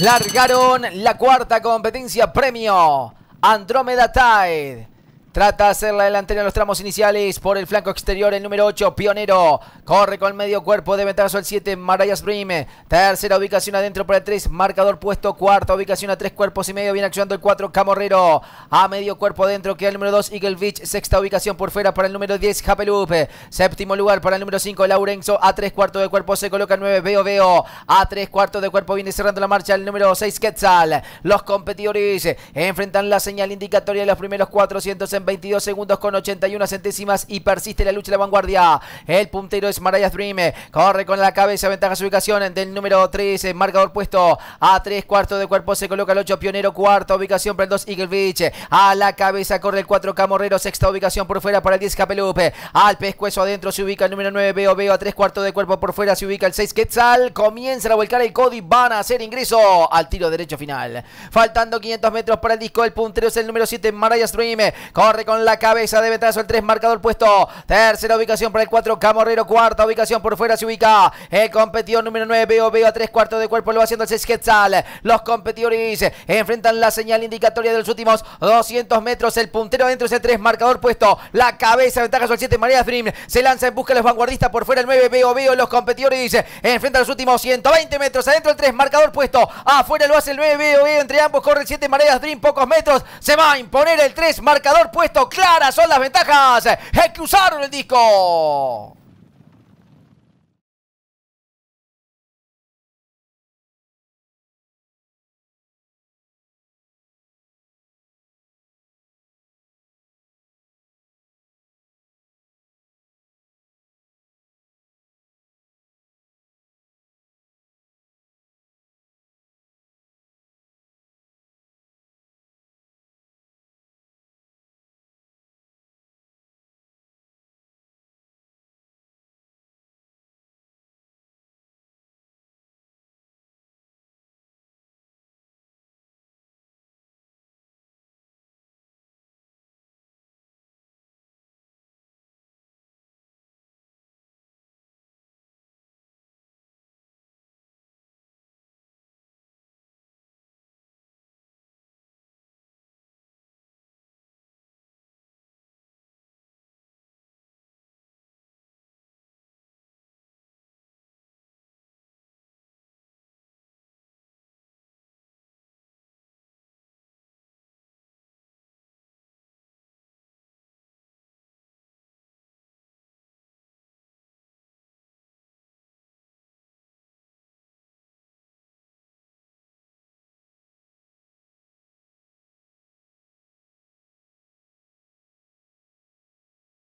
largaron la cuarta competencia premio Andrómeda Tide. Trata de hacer la delantera en los tramos iniciales por el flanco exterior, el número 8, Pionero. Corre con el medio cuerpo de ventazo el 7, Marayas Brim. Tercera ubicación adentro para el 3, marcador puesto. Cuarta ubicación a tres cuerpos y medio, viene accionando el 4, Camorrero. A medio cuerpo adentro queda el número 2, Eagle Beach. Sexta ubicación por fuera para el número 10, Japelup. Séptimo lugar para el número 5, Laurenzo. A tres cuartos de cuerpo se coloca el 9, Veo Veo. A tres cuartos de cuerpo viene cerrando la marcha el número 6, Quetzal. Los competidores enfrentan la señal indicatoria de los primeros 400 22 segundos con 81 centésimas y persiste la lucha de la vanguardia. El puntero es Mariah Dream. Corre con la cabeza, ventaja su ubicación del número 3, eh, marcador puesto a 3 cuartos de cuerpo. Se coloca el 8, pionero, cuarta ubicación para el 2, Eagle Beach. A la cabeza corre el 4, Camorrero, sexta ubicación por fuera para el 10, Capelupe. Al pescuezo adentro se ubica el número 9, Veo Veo. A 3 cuartos de cuerpo por fuera se ubica el 6, Quetzal. Comienza a volcar el Cody. Van a hacer ingreso al tiro derecho final. Faltando 500 metros para el disco. El puntero es el número 7, Mariah Dream. Corre Corre con la cabeza de sobre el 3 marcador puesto. Tercera ubicación para el 4 Camorrero, cuarta ubicación por fuera se ubica el competidor número 9, veo, veo a 3 cuartos de cuerpo, lo va haciendo el 6 Quetzal. Los competidores enfrentan la señal indicatoria de los últimos 200 metros, el puntero adentro es el 3 marcador puesto, la cabeza, ventaja sobre el 7 María Dream, se lanza en busca de los vanguardistas por fuera el 9, veo, veo, los competidores enfrenta los últimos 120 metros, adentro el 3 marcador puesto, afuera lo hace el 9, veo, veo, entre ambos corre el 7 Mareas Dream, pocos metros, se va a imponer el 3 marcador puesto puesto claras son las ventajas eh, que usaron el disco.